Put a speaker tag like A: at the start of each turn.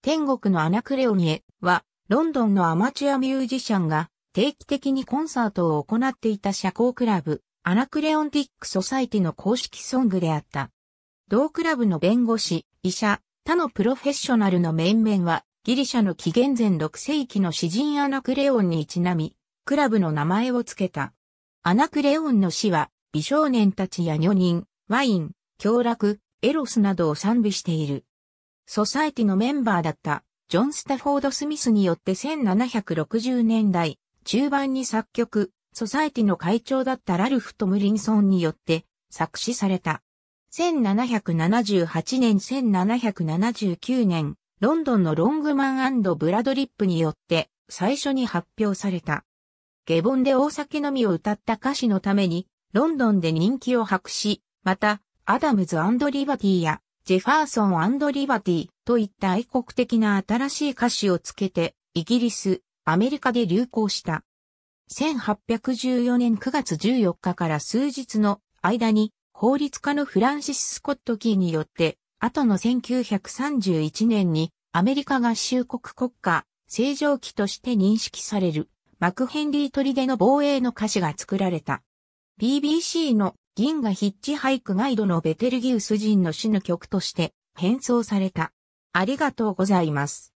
A: 天国のアナクレオニエは、ロンドンのアマチュアミュージシャンが定期的にコンサートを行っていた社交クラブ、アナクレオンティックソサイティの公式ソングであった。同クラブの弁護士、医者、他のプロフェッショナルの面々は、ギリシャの紀元前6世紀の詩人アナクレオンにちなみ、クラブの名前を付けた。アナクレオンの詩は、美少年たちや女人、ワイン、凶楽、エロスなどを賛美している。ソサエティのメンバーだったジョン・スタフォード・スミスによって1760年代中盤に作曲、ソサエティの会長だったラルフ・トムリンソンによって作詞された。1778年1779年、ロンドンのロングマンブラドリップによって最初に発表された。下本で大酒飲みを歌った歌詞のために、ロンドンで人気を博し、また、アダムズリバティやジェファーソンリバティといった愛国的な新しい歌詞をつけて、イギリス、アメリカで流行した。1814年9月14日から数日の間に、法律家のフランシス・スコット・キーによって、後の1931年にアメリカ合衆国国家、正常期として認識される、マクヘンリー・トリデの防衛の歌詞が作られた。BBC の銀河ヒッチハイクガイドのベテルギウス人の死ぬ曲として変装された。ありがとう
B: ございます。